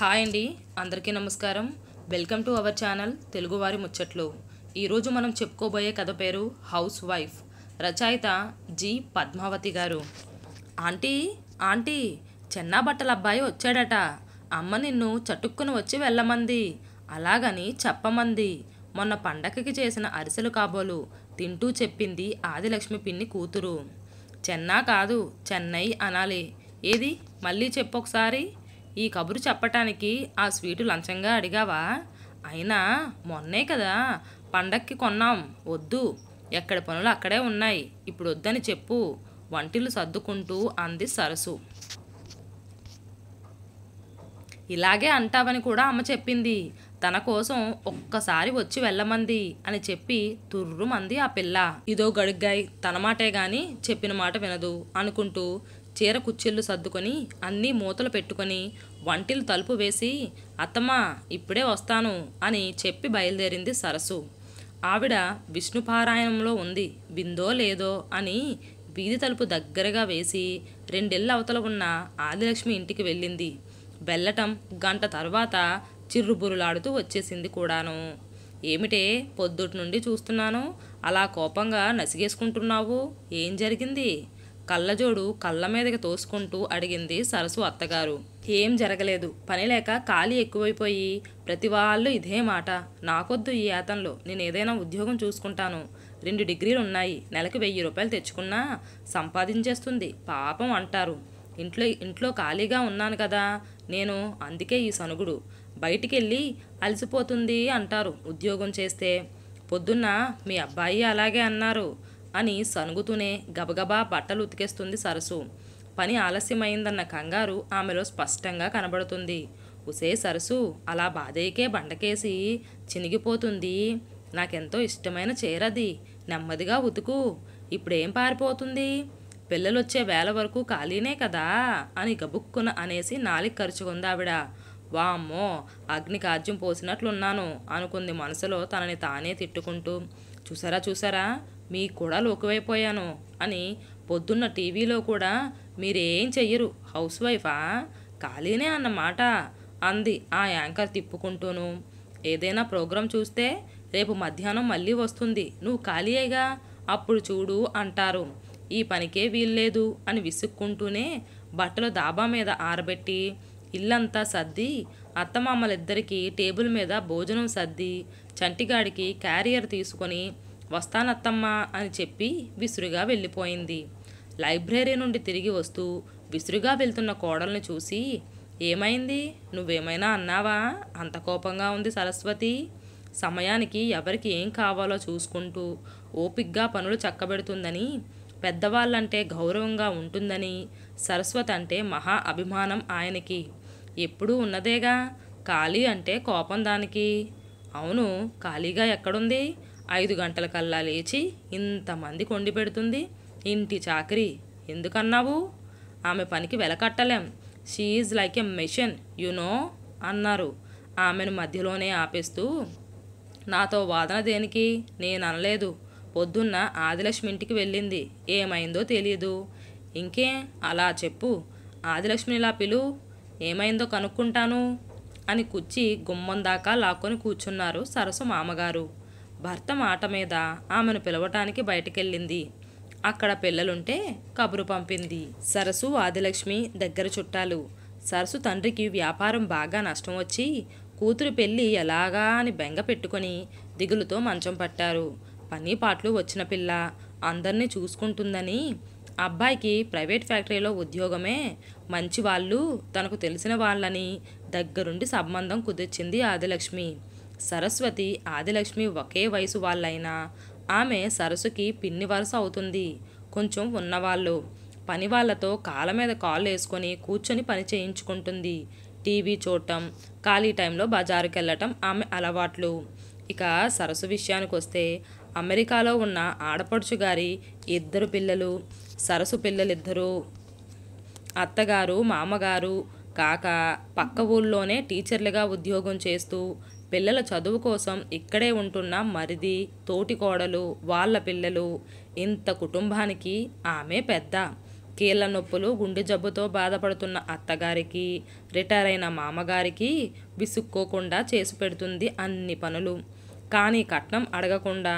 hi అండి అందరికీ నమస్కారం వెల్కమ్ టు అవర్ ఛానల్ తెలుగువారి ముచ్చట్లు ఈరోజు మనం చెప్పుకోబోయే కథ పేరు హౌస్ వైఫ్ రచయిత G Padmavathi garu aunty aunty Chenna బట్టల అబ్బాయి వచ్చాడట అమ్మ నిన్ను చటుక్కుని వచ్చి వెళ్ళమంది అలాగని చెప్పమంది మొన్న పండగకి చేసిన అరిసెలు కాబోలు తింటూ చెప్పింది ఆదిలక్ష్మి పిన్ని కూతురు చెన్నా కాదు చెన్నై అనాలి ఏది మళ్ళీ చెప్పొకసారి ఈ కబురు చెప్పటానికి ఆ స్వీటు లంచంగా అడిగావా అయినా మొన్నే కదా పండక్కి కొన్నాం వద్దు ఎక్కడ పనులు అక్కడే ఉన్నాయి ఇప్పుడు వద్దని చెప్పు వంటిలు సర్దుకుంటూ అంది సరసు ఇలాగే అంటావని కూడా అమ్మ చెప్పింది తన కోసం ఒక్కసారి వచ్చి వెళ్ళమంది అని చెప్పి తుర్రుమంది ఆ పిల్ల ఇదో గడుగ్గాయి తన మాటే గాని చెప్పిన మాట వినదు అనుకుంటూ చీర కుచ్చిళ్ళు సర్దుకొని అన్నీ మూతలు పెట్టుకొని వంటిలు తలుపు వేసి అత్తమ్మా ఇప్పుడే వస్తాను అని చెప్పి బయలుదేరింది సరస్సు ఆవిడ విష్ణుపారాయణంలో ఉంది బిందో లేదో అని వీధి తలుపు దగ్గరగా వేసి రెండెళ్ళ అవతల ఉన్న ఆదిలక్ష్మి ఇంటికి వెళ్ళింది వెళ్ళటం గంట తర్వాత చిర్రుబురులాడుతూ వచ్చేసింది కూడాను ఏమిటే పొద్దుటి నుండి చూస్తున్నాను అలా కోపంగా నసిగేసుకుంటున్నావు ఏం జరిగింది కళ్ళజోడు కళ్ళ మీదకి తోసుకుంటూ అడిగింది సరసు అత్తగారు ఏం జరగలేదు పని లేక ఖాళీ ఎక్కువైపోయి ప్రతి వాళ్ళు ఇదే మాట నాకొద్దు ఈ యాతంలో నేను ఏదైనా ఉద్యోగం చూసుకుంటాను రెండు డిగ్రీలు ఉన్నాయి నెలకు వెయ్యి రూపాయలు తెచ్చుకున్నా సంపాదించేస్తుంది పాపం అంటారు ఇంట్లో ఇంట్లో ఖాళీగా ఉన్నాను కదా నేను అందుకే ఈ సనుగుడు బయటికి వెళ్ళి అలసిపోతుంది అంటారు ఉద్యోగం చేస్తే పొద్దున్న మీ అబ్బాయి అలాగే అన్నారు అని సనుగుతూనే గబగబా బట్టలు ఉతికేస్తుంది సరసు పని ఆలస్యమైందన్న కంగారు ఆమెలో స్పష్టంగా కనబడుతుంది ఉసే సరసు అలా బాధైకే బండకేసి చినిగిపోతుంది నాకెంతో ఇష్టమైన చీరది నెమ్మదిగా ఉతుకు ఇప్పుడేం పారిపోతుంది పిల్లలొచ్చే వేల వరకు ఖాళీనే కదా అని గబుక్కున అనేసి నాలిక ఖర్చుకుంది ఆవిడ వామ్మో అగ్ని కాజ్యం పోసినట్లున్నాను అనుకుంది మనసులో తనని తానే తిట్టుకుంటూ చూసారా చూసారా మీకు కూడా లోకువైపోయాను అని పొద్దున్న టీవీలో కూడా మీరేం చెయ్యరు హౌస్ వైఫా ఖాళీనే అన్నమాట అంది ఆ యాంకర్ తిప్పుకుంటూను ఏదైనా ప్రోగ్రాం చూస్తే రేపు మధ్యాహ్నం మళ్ళీ వస్తుంది నువ్వు ఖాళీయేగా అప్పుడు చూడు అంటారు ఈ పనికే వీల్లేదు అని విసుక్కుంటూనే బట్టలు దాబా మీద ఆరబెట్టి ఇల్లంతా సర్ది అత్తమామలిద్దరికీ టేబుల్ మీద భోజనం సర్ది చంటిగాడికి క్యారియర్ తీసుకొని వస్తానత్తమ్మా అని చెప్పి విసురుగా వెళ్ళిపోయింది లైబ్రరీ నుండి తిరిగి వస్తూ విసురుగా వెళ్తున్న కోడల్ని చూసి ఏమైంది నువ్వేమైనా అన్నావా అంత కోపంగా ఉంది సరస్వతి సమయానికి ఎవరికి ఏం కావాలో చూసుకుంటూ ఓపిగ్గా పనులు చక్కబెడుతుందని పెద్దవాళ్ళంటే గౌరవంగా ఉంటుందని సరస్వతి అంటే మహా అభిమానం ఆయనకి ఎప్పుడూ ఉన్నదేగా ఖాళీ అంటే కోపం దానికి అవును ఖాళీగా ఎక్కడుంది ఐదు గంటలకల్లా లేచి ఇంతమంది కొండి పెడుతుంది ఇంటి చాకరీ ఎందుకన్నావు ఆమె పనికి వెలకట్టలేం she is like a machine you know అన్నారు ఆమెను మధ్యలోనే ఆపేస్తూ నాతో వాదన దేనికి నేను అనలేదు పొద్దున్న ఆదిలక్ష్మి ఇంటికి వెళ్ళింది ఏమైందో తెలియదు ఇంకే అలా చెప్పు ఆదిలక్ష్మిలా పిలు ఏమైందో కనుక్కుంటాను అని కుచ్చి గుమ్మం దాకా లాక్కొని కూర్చున్నారు సరసు మామగారు భర్త మాట మీద ఆమెను పిలవటానికి బయటకెళ్ళింది అక్కడ పిల్లలుంటే కబురు పంపింది సరసు ఆదిలక్ష్మి దగ్గర చుట్టాలు సరసు తండ్రికి వ్యాపారం బాగా నష్టం వచ్చి కూతురు పెళ్ళి ఎలాగా అని బెంగ పెట్టుకొని దిగులుతో మంచం పట్టారు పని పాటలు వచ్చిన పిల్ల అందరినీ చూసుకుంటుందని అబ్బాయికి ప్రైవేట్ ఫ్యాక్టరీలో ఉద్యోగమే మంచి వాళ్ళు తనకు తెలిసిన వాళ్ళని దగ్గరుండి సంబంధం కుదిర్చింది ఆదిలక్ష్మి సరస్వతి ఆదిలక్ష్మి ఒకే వయసు వాళ్ళైనా ఆమె సరసుకి పిన్ని వరుస అవుతుంది కొంచెం ఉన్నవాళ్ళు పని వాళ్ళతో కాళ్ళ మీద కాళ్ళు వేసుకొని కూర్చొని పని చేయించుకుంటుంది టీవీ చూడటం ఖాళీ టైంలో బజారుకి వెళ్ళటం ఆమె అలవాట్లు ఇక సరస్సు విషయానికి వస్తే అమెరికాలో ఉన్న ఆడపడుచు గారి ఇద్దరు పిల్లలు సరస్సు పిల్లలిద్దరూ అత్తగారు మామగారు కాక పక్క ఊళ్ళోనే టీచర్లుగా ఉద్యోగం చేస్తూ పిల్లల చదువు కోసం ఇక్కడే ఉంటున్న మరిది తోటి కోడలు వాళ్ళ పిల్లలు ఇంత కుటుంబానికి ఆమె పెద్ద కీళ్ళ నొప్పులు గుండె జబ్బుతో బాధపడుతున్న అత్తగారికి రిటైర్ అయిన మామగారికి విసుక్కోకుండా చేసి పెడుతుంది అన్ని పనులు కానీ కట్నం అడగకుండా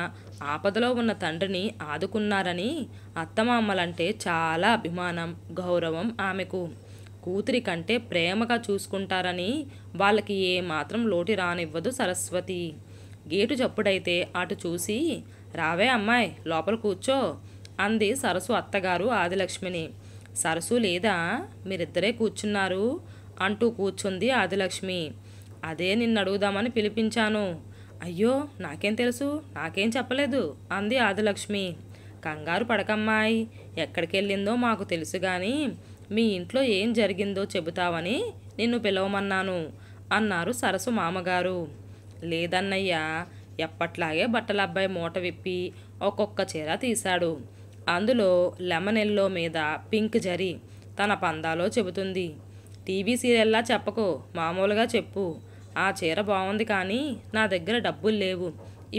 ఆపదలో ఉన్న తండ్రిని ఆదుకున్నారని అత్తమామలంటే చాలా అభిమానం గౌరవం ఆమెకు కూతురి కంటే ప్రేమగా చూసుకుంటారని వాళ్ళకి ఏమాత్రం లోటి రానివ్వదు సరస్వతి గేటు చప్పుడైతే అటు చూసి రావే అమ్మాయి లోపల కూర్చో అంది సరసు అత్తగారు ఆదిలక్ష్మిని సరసు లేదా మీరిద్దరే కూర్చున్నారు అంటూ కూర్చుంది ఆదిలక్ష్మి అదే నిన్ను అడుగుదామని పిలిపించాను అయ్యో నాకేం తెలుసు నాకేం చెప్పలేదు అంది ఆదిలక్ష్మి కంగారు పడకమ్మాయి ఎక్కడికెళ్ళిందో మాకు తెలుసు కానీ మీ ఇంట్లో ఏం జరిగిందో చెబుతావని నిన్ను పిలవమన్నాను అన్నారు సరసు మామగారు లేదన్నయ్యా ఎప్పట్లాగే బట్టల అబ్బాయి మూట విప్పి ఒక్కొక్క చీర తీశాడు అందులో లెమన్ ఎల్లో మీద పింక్ జరి తన పందాలో చెబుతుంది టీవీ సీరియల్లా చెప్పకు మామూలుగా చెప్పు ఆ చీర బాగుంది కానీ నా దగ్గర డబ్బులు లేవు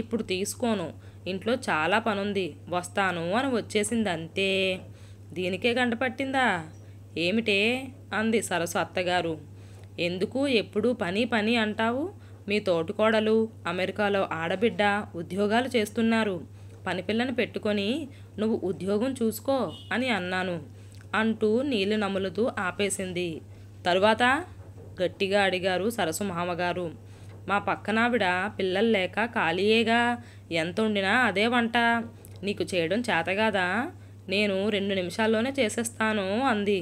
ఇప్పుడు తీసుకోను ఇంట్లో చాలా పనుంది వస్తాను అని వచ్చేసింది అంతే దీనికే గంట పట్టిందా ఏమిటే అంది సరసు అత్తగారు ఎందుకు ఎప్పుడు పని పని అంటావు మీ తోటికోడలు అమెరికాలో ఆడబిడ్డ ఉద్యోగాలు చేస్తున్నారు పిల్లను పెట్టుకొని నువ్వు ఉద్యోగం చూసుకో అని అన్నాను అంటూ నీళ్లు నములుతూ ఆపేసింది తరువాత గట్టిగా అడిగారు సరసు మామగారు మా పక్కనావిడ పిల్లలు లేక ఖాళీయేగా ఎంత ఉండినా అదే వంట నీకు చేయడం చేతగాదా నేను రెండు నిమిషాల్లోనే చేసేస్తాను అంది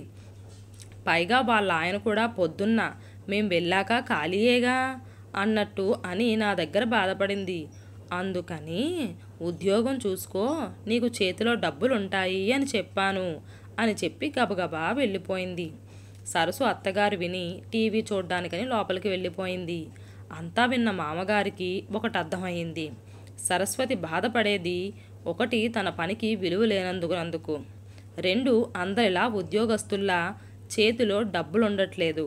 పైగా వాళ్ళ ఆయన కూడా పొద్దున్న మేం వెళ్ళాక ఖాళీయేగా అన్నట్టు అని నా దగ్గర బాధపడింది అందుకని ఉద్యోగం చూసుకో నీకు చేతిలో డబ్బులుంటాయి అని చెప్పాను అని చెప్పి గబగబా వెళ్ళిపోయింది సరసు అత్తగారు విని టీవీ చూడ్డానికని లోపలికి వెళ్ళిపోయింది అంతా విన్న మామగారికి ఒకటి అర్థమైంది సరస్వతి బాధపడేది ఒకటి తన పనికి విలువ లేనందుకు రెండు అందరిలా ఉద్యోగస్తుల్లా చేతిలో డబ్బులు ఉండట్లేదు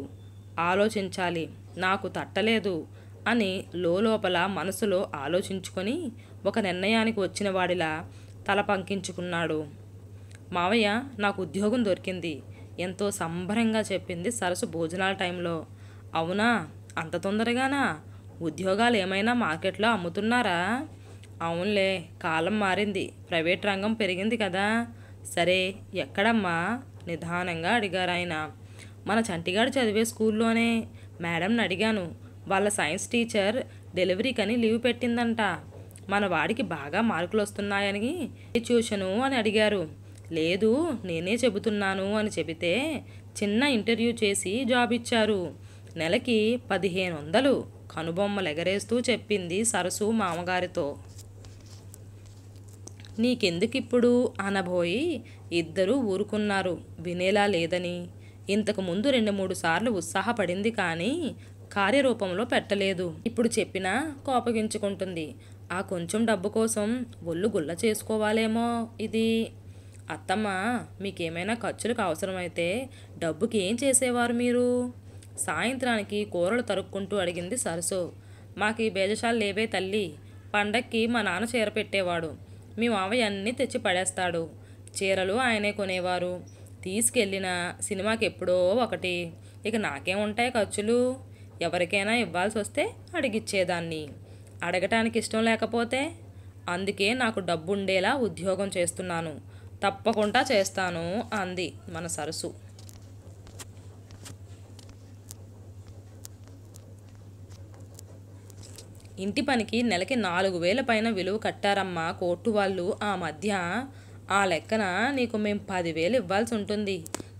ఆలోచించాలి నాకు తట్టలేదు అని లోపల మనసులో ఆలోచించుకొని ఒక నిర్ణయానికి వచ్చిన వాడిలా తల పంకించుకున్నాడు మావయ్య నాకు ఉద్యోగం దొరికింది ఎంతో సంబరంగా చెప్పింది సరసు భోజనాల టైంలో అవునా అంత తొందరగానా ఉద్యోగాలు ఏమైనా మార్కెట్లో అమ్ముతున్నారా అవునులే కాలం మారింది ప్రైవేట్ రంగం పెరిగింది కదా సరే ఎక్కడమ్మా నిదానంగా అడిగారు ఆయన మన చంటిగాడు చదివే స్కూల్లోనే మేడంని అడిగాను వాళ్ళ సైన్స్ టీచర్ డెలివరీకని లీవ్ పెట్టిందంట మన వాడికి బాగా మార్కులు వస్తున్నాయని ట్యూషను అని అడిగారు లేదు నేనే చెబుతున్నాను అని చెబితే చిన్న ఇంటర్వ్యూ చేసి జాబ్ ఇచ్చారు నెలకి పదిహేను వందలు కనుబొమ్మలు ఎగరేస్తూ చెప్పింది సరసు మామగారితో నీకెందుకిప్పుడు అనబోయి ఇద్దరూ ఊరుకున్నారు వినేలా లేదని ఇంతకు ముందు రెండు మూడు సార్లు ఉత్సాహపడింది కానీ కార్యరూపంలో పెట్టలేదు ఇప్పుడు చెప్పినా కోపగించుకుంటుంది ఆ కొంచెం డబ్బు కోసం ఒళ్ళు గుల్ల చేసుకోవాలేమో ఇది అత్తమ్మ మీకేమైనా ఖర్చులకు అవసరమైతే డబ్బుకి ఏం చేసేవారు మీరు సాయంత్రానికి కూరలు తరుక్కుంటూ అడిగింది సరసు మాకు ఈ బేజశాలు లేవే తల్లి పండక్కి మా నాన్న చీర పెట్టేవాడు మీ మావయ్య అన్నీ తెచ్చి పడేస్తాడు చీరలు ఆయనే కొనేవారు తీసుకెళ్ళిన సినిమాకి ఎప్పుడో ఒకటి ఇక నాకేం ఉంటాయి ఖర్చులు ఎవరికైనా ఇవ్వాల్సి వస్తే అడిగిచ్చేదాన్ని అడగటానికి ఇష్టం లేకపోతే అందుకే నాకు డబ్బు ఉండేలా ఉద్యోగం చేస్తున్నాను తప్పకుండా చేస్తాను అంది మన సరసు ఇంటి పనికి నెలకి నాలుగు వేల పైన విలువ కట్టారమ్మా కోర్టు వాళ్ళు ఆ మధ్య ఆ లెక్కన నీకు మేము పదివేలు ఇవ్వాల్సి ఉంటుంది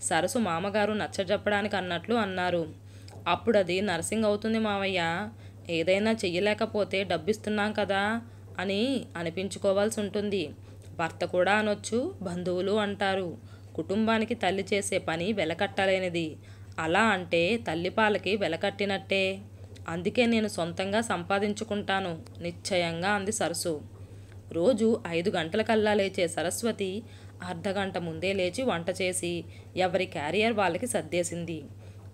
సరసు మామగారు నచ్చజెప్పడానికి అన్నట్లు అన్నారు అప్పుడు అది నర్సింగ్ అవుతుంది మావయ్య ఏదైనా చెయ్యలేకపోతే డబ్బిస్తున్నాం కదా అని అనిపించుకోవాల్సి ఉంటుంది భర్త కూడా అనొచ్చు బంధువులు అంటారు కుటుంబానికి తల్లి చేసే పని వెలకట్టలేనిది అలా అంటే తల్లిపాలకి వెలకట్టినట్టే అందుకే నేను సొంతంగా సంపాదించుకుంటాను నిశ్చయంగా అంది సరస్సు రోజు ఐదు గంటలకల్లా లేచే సరస్వతి అర్ధగంట ముందే లేచి వంట చేసి ఎవరి క్యారియర్ వాళ్ళకి సర్దేసింది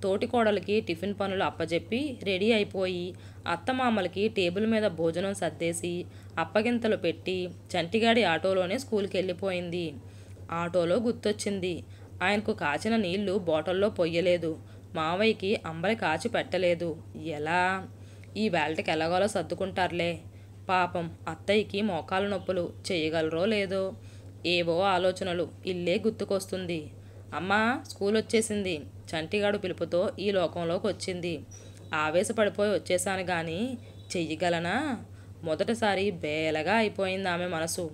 తోటికోడలకి టిఫిన్ పనులు అప్పజెప్పి రెడీ అయిపోయి అత్తమామలకి టేబుల్ మీద భోజనం సర్దేసి అప్పగింతలు పెట్టి చంటిగాడి ఆటోలోనే స్కూల్కి వెళ్ళిపోయింది ఆటోలో గుర్తొచ్చింది ఆయనకు కాచిన నీళ్లు బాటిల్లో పొయ్యలేదు మావయ్యకి అంబలి కాచి పెట్టలేదు ఎలా ఈ వేళటికి ఎలాగోలో సర్దుకుంటారులే పాపం అత్తయ్యకి మోకాల నొప్పులు చేయగలరో లేదో ఏవో ఆలోచనలు ఇల్లే గుర్తుకొస్తుంది అమ్మ స్కూల్ వచ్చేసింది చంటిగాడు పిలుపుతో ఈ లోకంలోకి వచ్చింది ఆవేశపడిపోయి వచ్చేసాను కానీ చెయ్యగలనా మొదటిసారి బేలగా అయిపోయింది ఆమె మనసు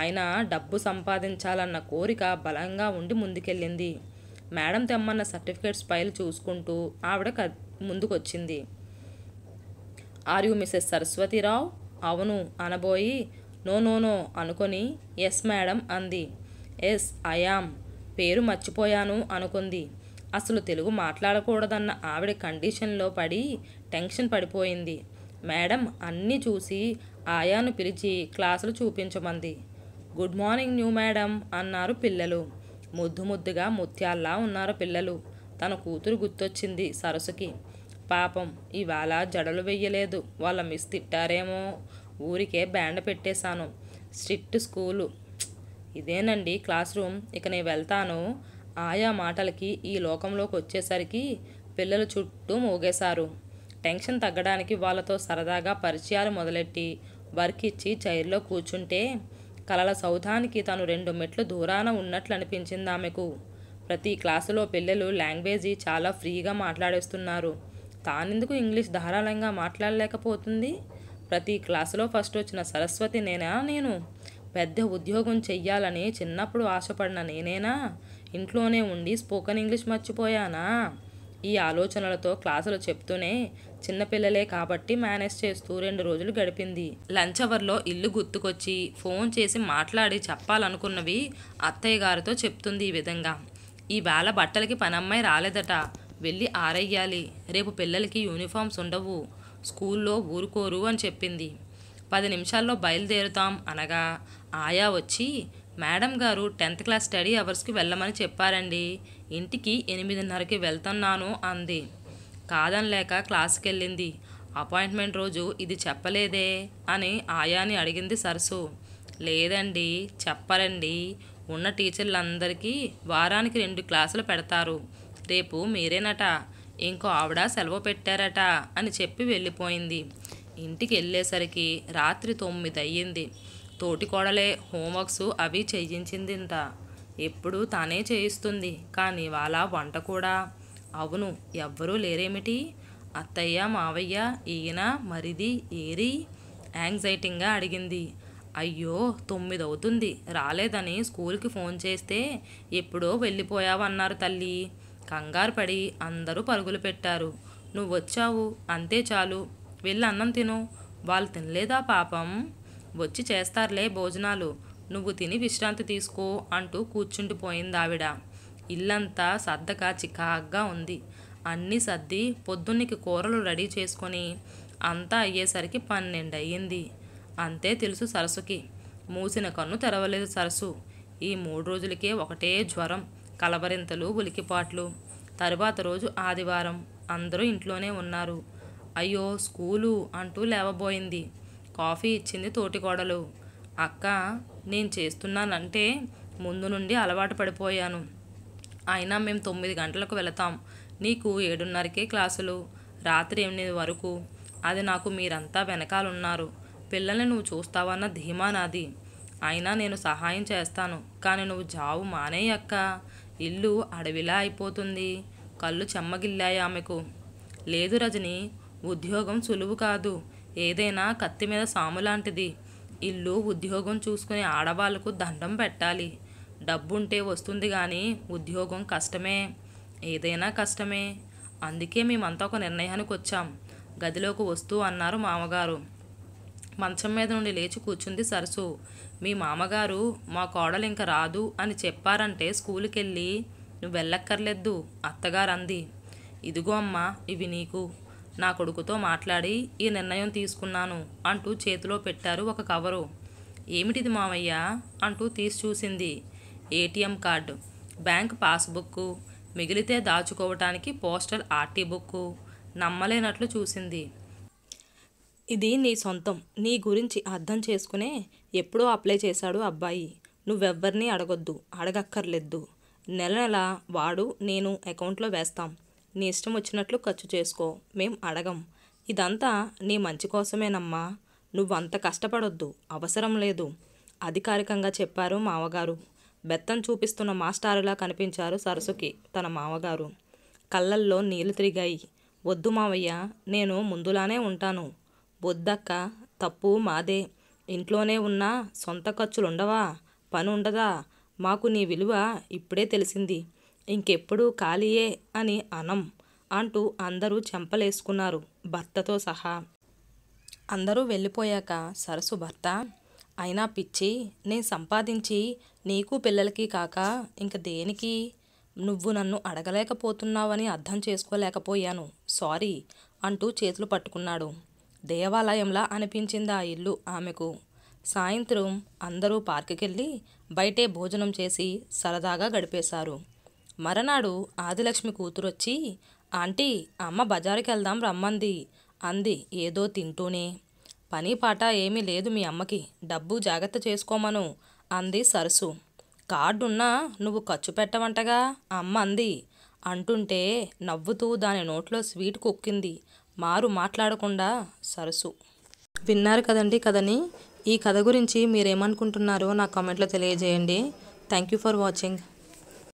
ఆయన డబ్బు సంపాదించాలన్న కోరిక బలంగా ఉండి ముందుకెళ్ళింది మేడం తెమ్మన్న సర్టిఫికేట్స్ పైలు చూసుకుంటూ ఆవిడ క ముందుకొచ్చింది ఆర్ యు మిసెస్ సరస్వతిరావు అవును అనబోయి నో నో నో అనుకొని ఎస్ మేడం అంది ఎస్ ఐయామ్ పేరు మర్చిపోయాను అనుకుంది అసలు తెలుగు మాట్లాడకూడదన్న ఆవిడ కండిషన్లో పడి టెన్షన్ పడిపోయింది మేడం అన్నీ చూసి ఆయాను పిలిచి క్లాసులు చూపించమంది గుడ్ మార్నింగ్ న్యూ మేడం అన్నారు పిల్లలు ముద్దు ముద్దుగా ముత్యాల్లా ఉన్నారు పిల్లలు తన కూతురు గుర్తొచ్చింది సరసుకి పాపం ఇవాళ జడలు వెయ్యలేదు వాళ్ళ మిస్ తిట్టారేమో ఊరికే బ్యాండ్ పెట్టేశాను స్ట్రిక్ట్ స్కూలు ఇదేనండి క్లాస్ రూమ్ ఇక నేను వెళ్తాను ఆయా మాటలకి ఈ లోకంలోకి వచ్చేసరికి పిల్లలు చుట్టూ మోగేశారు టెన్షన్ తగ్గడానికి వాళ్ళతో సరదాగా పరిచయాలు మొదలెట్టి వర్క్ ఇచ్చి చైర్లో కూర్చుంటే కలల సౌధానికి తను రెండు మెట్లు దూరాన ఉన్నట్లు అనిపించింది ఆమెకు ప్రతి క్లాసులో పిల్లలు లాంగ్వేజీ చాలా ఫ్రీగా మాట్లాడేస్తున్నారు తానెందుకు ఇంగ్లీష్ ధారాళంగా మాట్లాడలేకపోతుంది ప్రతి క్లాసులో ఫస్ట్ వచ్చిన సరస్వతి నేనా నేను పెద్ద ఉద్యోగం చెయ్యాలని చిన్నప్పుడు ఆశపడిన నేనేనా ఇంట్లోనే ఉండి స్పోకెన్ ఇంగ్లీష్ మర్చిపోయానా ఈ ఆలోచనలతో క్లాసులు చెప్తూనే చిన్నపిల్లలే కాబట్టి మేనేజ్ చేస్తూ రెండు రోజులు గడిపింది లంచ్ అవర్లో ఇల్లు గుర్తుకొచ్చి ఫోన్ చేసి మాట్లాడి చెప్పాలనుకున్నవి అత్తయ్య గారితో చెప్తుంది ఈ విధంగా ఈవేళ బట్టలకి పనమ్మాయి రాలేదట వెళ్ళి ఆరయ్యాలి రేపు పిల్లలకి యూనిఫామ్స్ ఉండవు స్కూల్లో ఊరుకోరు అని చెప్పింది పది నిమిషాల్లో బయలుదేరుతాం అనగా ఆయా వచ్చి మేడం గారు టెన్త్ క్లాస్ స్టడీ అవర్స్కి వెళ్ళమని చెప్పారండి ఇంటికి ఎనిమిదిన్నరకి వెళ్తున్నాను అంది కాదనలేక క్లాస్కి వెళ్ళింది అపాయింట్మెంట్ రోజు ఇది చెప్పలేదే అని ఆయాని అడిగింది సరసు లేదండి చెప్పరండి ఉన్న టీచర్లందరికీ వారానికి రెండు క్లాసులు పెడతారు రేపు మీరేనట ఇంకో ఆవిడ సెలవు పెట్టారట అని చెప్పి వెళ్ళిపోయింది ఇంటికి వెళ్ళేసరికి రాత్రి తొమ్మిది అయ్యింది తోటి కోడలే హోంవర్క్స్ అవి చేయించింది ఇంత ఎప్పుడు తానే చేయిస్తుంది కానీ వాళ్ళ వంట కూడా అవును ఎవ్వరూ లేరేమిటి అత్తయ్య మావయ్య ఈయన మరిది ఏరి యాంగ్జైటింగ్గా అడిగింది అయ్యో తొమ్మిది అవుతుంది రాలేదని స్కూల్కి ఫోన్ చేస్తే ఎప్పుడో వెళ్ళిపోయావన్నారు తల్లి కంగారు పడి అందరూ పరుగులు పెట్టారు నువ్వు వచ్చావు అంతే చాలు వెళ్ళి అన్నం తిను వాళ్ళు తినలేదా పాపం వచ్చి చేస్తారులే భోజనాలు నువ్వు తిని విశ్రాంతి తీసుకో అంటూ కూర్చుండిపోయింది ఆవిడ ఇల్లంతా సద్దగా చికాగ్గా ఉంది అన్నీ సర్ది పొద్దున్నకి కూరలు రెడీ చేసుకొని అంతా అయ్యేసరికి పన్నెండు అయ్యింది అంతే తెలుసు సరస్సుకి మూసిన కన్ను తెరవలేదు సరస్సు ఈ మూడు రోజులకే ఒకటే జ్వరం కలబరింతలు ఉలికిపాట్లు తరువాత రోజు ఆదివారం అందరూ ఇంట్లోనే ఉన్నారు అయ్యో స్కూలు అంటూ లేవబోయింది కాఫీ ఇచ్చింది తోటికోడలు అక్క నేను చేస్తున్నానంటే ముందు నుండి అలవాటు పడిపోయాను అయినా మేము తొమ్మిది గంటలకు వెళతాం నీకు ఏడున్నరకే క్లాసులు రాత్రి ఎనిమిది వరకు అది నాకు మీరంతా వెనకాలన్నారు పిల్లల్ని నువ్వు చూస్తావన్న ధీమా నాది అయినా నేను సహాయం చేస్తాను కానీ నువ్వు జావు మానేయక్క ఇల్లు అడవిలా అయిపోతుంది కళ్ళు చెమ్మగిల్లాయి ఆమెకు లేదు రజని ఉద్యోగం సులువు కాదు ఏదైనా కత్తి మీద సాము లాంటిది ఇల్లు ఉద్యోగం చూసుకునే ఆడవాళ్లకు దండం పెట్టాలి డబ్బుంటే వస్తుంది కానీ ఉద్యోగం కష్టమే ఏదైనా కష్టమే అందుకే మేమంతా ఒక నిర్ణయానికి వచ్చాం గదిలోకి వస్తూ అన్నారు మామగారు మంచం మీద నుండి లేచి కూర్చుంది సరసు మీ మామగారు మా కోడలు ఇంకా రాదు అని చెప్పారంటే స్కూల్కి వెళ్ళి నువ్వు వెళ్ళక్కర్లేదు అత్తగారు అంది ఇదిగో అమ్మా ఇవి నీకు నా కొడుకుతో మాట్లాడి ఈ నిర్ణయం తీసుకున్నాను అంటూ చేతిలో పెట్టారు ఒక కవరు ఏమిటిది మామయ్య అంటూ తీసి చూసింది ఏటీఎం కార్డు బ్యాంక్ పాస్బుక్కు మిగిలితే దాచుకోవటానికి పోస్టల్ ఆర్టీ బుక్ నమ్మలేనట్లు చూసింది ఇది నీ సొంతం నీ గురించి అర్థం చేసుకునే ఎప్పుడో అప్లై చేశాడు అబ్బాయి నువ్వెవ్వరినీ అడగొద్దు అడగక్కర్లేదు నెల నెల వాడు నేను అకౌంట్లో వేస్తాం నీ ఇష్టం వచ్చినట్లు ఖర్చు చేసుకో మేం అడగం ఇదంతా నీ మంచి కోసమేనమ్మా నువ్వంత కష్టపడొద్దు అవసరం లేదు అధికారికంగా చెప్పారు మావగారు బెత్తం చూపిస్తున్న మాస్టారులా కనిపించారు సరసుకి తన మావగారు కళ్ళల్లో నీళ్లు తిరిగాయి వద్దు మావయ్య నేను ముందులానే ఉంటాను వద్దక్క తప్పు మాదే ఇంట్లోనే ఉన్నా సొంత ఖర్చులుండవా పని ఉండదా మాకు నీ విలువ ఇప్పుడే తెలిసింది ఇంకెప్పుడు ఖాళీయే అని అనం అంటూ అందరూ చెంపలేసుకున్నారు భర్తతో సహా అందరూ వెళ్ళిపోయాక సరసు భర్త అయినా పిచ్చి నేను సంపాదించి నీకు పిల్లలకి కాక ఇంక దేనికి నువ్వు నన్ను అడగలేకపోతున్నావని అర్థం చేసుకోలేకపోయాను సారీ అంటూ చేతులు పట్టుకున్నాడు దేవాలయంలా అనిపించింది ఆ ఇల్లు ఆమెకు సాయంత్రం అందరూ పార్కుకెళ్ళి బయటే భోజనం చేసి సరదాగా గడిపేశారు మరనాడు ఆదిలక్ష్మి కూతురొచ్చి ఆంటీ అమ్మ బజారుకి వెళ్దాం రమ్మంది అంది ఏదో తింటూనే పని పాట ఏమీ లేదు మీ అమ్మకి డబ్బు జాగ్రత్త చేసుకోమను అంది సరసు కార్డున్నా నువ్వు ఖర్చు పెట్టవంటగా అమ్మ అంది అంటుంటే నవ్వుతూ దాని నోట్లో స్వీట్ కుక్కింది మారు మాట్లాడకుండా సరసు విన్నారు కదండి కదని ఈ కథ గురించి మీరేమనుకుంటున్నారో నా కామెంట్లో తెలియజేయండి థ్యాంక్ యూ ఫర్ వాచింగ్